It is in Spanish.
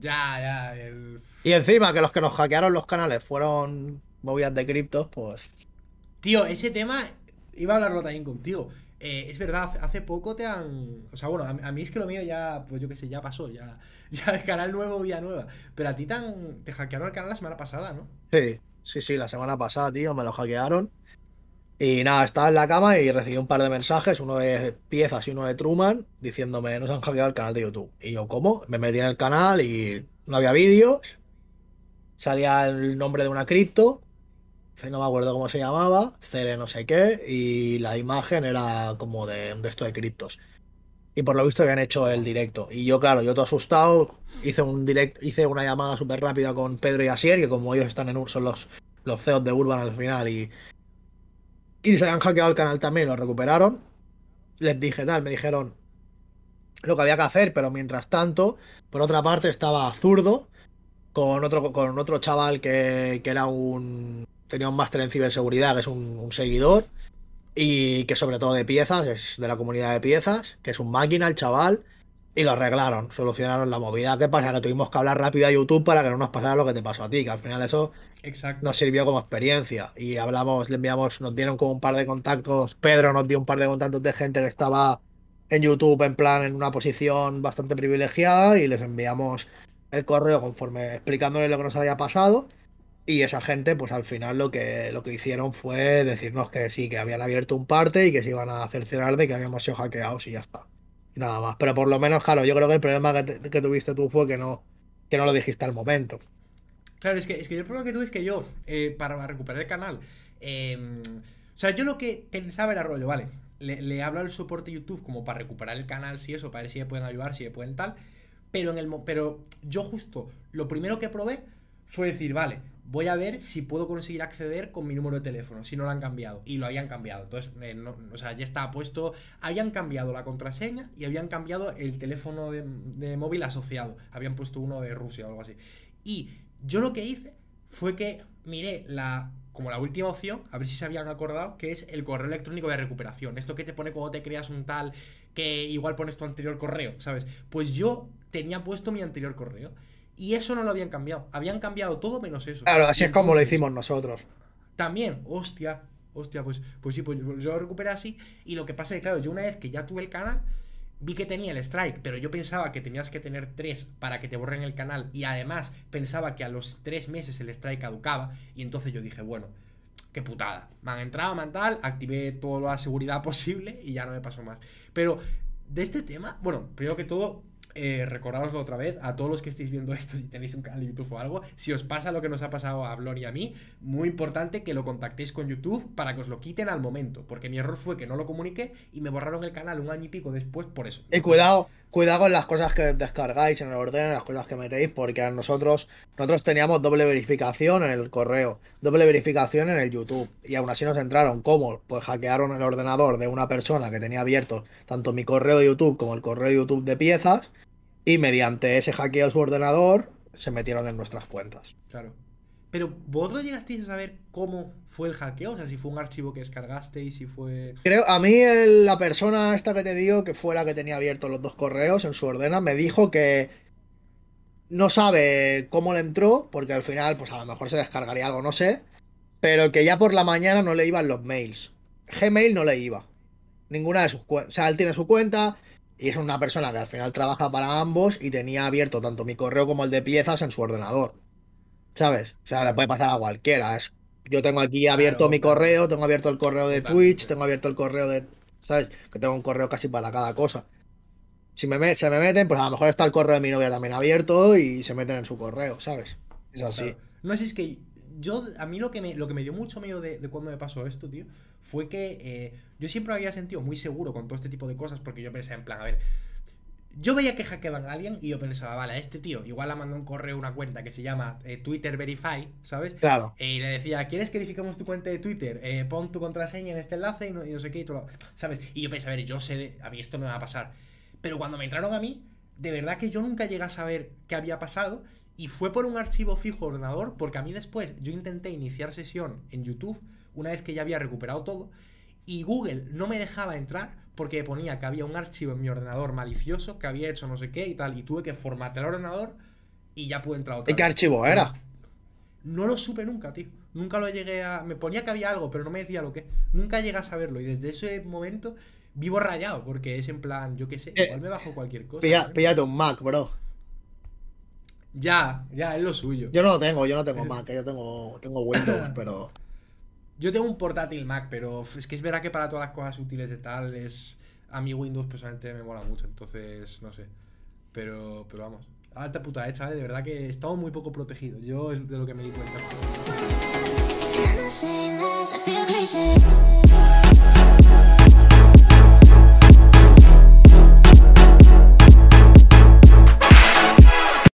Ya, Y encima que los que nos hackearon los canales fueron movidas de criptos, pues. Tío, ese tema. Iba a hablarlo también contigo. Eh, es verdad, hace poco te han. O sea, bueno, a, mí es que lo mío ya, pues yo qué sé, ya pasó, ya. Ya el canal nuevo, vía nueva. Pero a ti te, te hackearon el canal la semana pasada, ¿no? Sí, sí, sí, la semana pasada, tío, me lo hackearon. Y nada, estaba en la cama y recibí un par de mensajes, uno de piezas y uno de Truman, diciéndome, nos han hackeado el canal de YouTube. Y yo, ¿cómo? Me metí en el canal y no había vídeos. Salía el nombre de una cripto, no me acuerdo cómo se llamaba, CD no sé qué, y la imagen era como de, un esto de criptos. Y por lo visto habían hecho el directo. Y yo, claro, yo todo asustado, hice un direct, hice una llamada súper rápida con Pedro y Asier, que como ellos están en son los, los CEOs de Urban al final, y y se habían hackeado el canal también, lo recuperaron. Les dije tal, me dijeron lo que había que hacer, pero mientras tanto, por otra parte estaba zurdo con otro, con otro chaval que, era un. tenía un máster en ciberseguridad, que es un, un seguidor, y que sobre todo de piezas, es de la comunidad de piezas, que es un máquina el chaval y lo arreglaron, solucionaron la movida. ¿Qué pasa? Que tuvimos que hablar rápido a YouTube para que no nos pasara lo que te pasó a ti, que al final eso nos sirvió como experiencia. Y hablamos, le enviamos, nos dieron como un par de contactos, Pedro nos dio un par de contactos de gente que estaba en YouTube en plan en una posición bastante privilegiada y les enviamos el correo conforme explicándoles lo que nos había pasado. Y esa gente, pues al final lo que, lo que hicieron fue decirnos que sí, que habían abierto un parte y que se iban a cerciorar de que habíamos sido hackeados y ya está nada más. Pero por lo menos, claro, yo creo que el problema que, tuviste tú fue que no, que no lo dijiste al momento. Claro, es que, es que yo el que tuviste que yo, eh, para recuperar el canal, em, o sea, yo lo que pensaba era rollo, vale, le, hablo al soporte YouTube como para recuperar el canal, si eso, para ver si me pueden ayudar, si me pueden tal, pero, en el, pero yo justo, lo primero que probé fue decir, vale, voy a ver si puedo conseguir acceder con mi número de teléfono, si no lo han cambiado. Y lo habían cambiado. Entonces, eh, o sea, ya estaba puesto. Habían cambiado la contraseña y habían cambiado el teléfono de, móvil asociado. Habían puesto uno de Rusia o algo así. Y yo lo que hice fue que miré la. Como la última opción, a ver si se habían acordado, que es el correo electrónico de recuperación. Esto que te pone cuando te creas un tal que igual pones tu anterior correo, ¿sabes? Pues yo tenía puesto mi anterior correo. Y eso no lo habían cambiado. Habían cambiado todo menos eso. Claro, así es como lo hicimos nosotros. También, hostia, hostia, pues, pues sí, pues yo lo recuperé así. Y lo que pasa es que, claro, yo una vez que ya tuve el canal, vi que tenía el strike, pero yo pensaba que tenías que tener tres para que te borren el canal. Y además pensaba que a los tres meses el strike caducaba. Y entonces yo dije, bueno, qué putada. Me han entrado, me han tal, activé toda la seguridad posible y ya no me pasó más. Pero de este tema, bueno, primero que todo, eh, otra vez, a todos los que estéis viendo esto, si tenéis un canal de YouTube o algo, si os pasa lo que nos ha pasado a Blon y a mí, muy importante que lo contactéis con YouTube para que os lo quiten al momento, porque mi error fue que no lo comuniqué y me borraron el canal un año y pico después por eso. He eh, cuidado cuidado con las cosas que descargáis en el ordenador, las cosas que metéis, porque nosotros, nosotros teníamos doble verificación en el correo, doble verificación en el YouTube, y aún así nos entraron. ¿Cómo? Pues hackearon el ordenador de una persona que tenía abierto tanto mi correo de YouTube como el correo de YouTube de piezas, y mediante ese hackeo de su ordenador, se metieron en nuestras cuentas. Claro. Pero vosotros llegasteis a saber cómo fue el hackeo, o sea, si fue un archivo que descargaste y si fue... Creo, a mí la persona esta que te digo, que fue la que tenía abiertos los dos correos en su ordena, me dijo que no sabe cómo le entró, porque al final, pues a lo mejor se descargaría algo, no sé, pero que ya por la mañana no le iban los mails. Gmail no le iba. Ninguna de sus cuentas, o sea, él tiene su cuenta, y es una persona que al final trabaja para ambos y tenía abierto tanto mi correo como el de piezas en su ordenador. ¿sabes? O sea, le puede pasar a cualquiera. Es, yo tengo aquí abierto mi correo, tengo abierto el correo de Twitch, tengo abierto el correo de. ¿Sabes? Que tengo un correo casi para cada cosa. Si me, se me meten, pues a lo mejor está el correo de mi novia también abierto y se meten en su correo, ¿sabes? Es así. No, si es que yo, a mí lo que me, lo que me dio mucho miedo de, cuando me pasó esto, tío, fue que eh, yo siempre había sentido muy seguro con todo este tipo de cosas porque yo pensé, en plan, a ver, yo veía que hackeaban a alguien y yo pensaba, vale, este tío igual le mandó un correo una cuenta que se llama eh, Twitter Verify, ¿sabes? Claro. y le decía, ¿quieres que verificamos tu cuenta de Twitter? Eh, pon tu contraseña en este enlace y no, sé qué y todo ¿Sabes? Y yo pensaba a ver, yo sé, a mí esto me va a pasar. Pero cuando me entraron a mí, de verdad que yo nunca llegué a saber qué había pasado y fue por un archivo fijo ordenador porque a mí después yo intenté iniciar sesión en YouTube una vez que ya había recuperado todo y Google no me dejaba entrar porque ponía que había un archivo en mi ordenador malicioso que había hecho no sé qué y tal, y tuve que formatear el ordenador y ya pude entrar otra ¿Y qué archivo era? No lo supe nunca, tío. Nunca lo llegué a. Me ponía que había algo, pero no me decía lo que. Nunca llegué a saberlo. Y desde ese momento vivo rayado, porque es en plan, yo qué sé, eh, igual me bajo cualquier cosa. Pilla, píllate un Mac, bro. Ya, ya, es lo suyo. Yo no lo tengo, yo no tengo eh. Mac, eh, yo tengo, tengo Windows, pero. Yo tengo un portátil Mac, pero es que es verdad que para todas las cosas útiles de tal es... A mi Windows personalmente me mola mucho, entonces no sé. Pero, pero vamos. Alta puta hecha, eh, De verdad que estamos muy poco protegidos. Yo es de lo que me di cuenta.